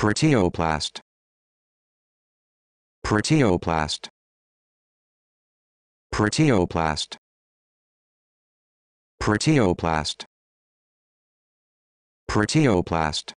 Proteoplast. Proteoplast. Proteoplast. Proteoplast. Proteoplast.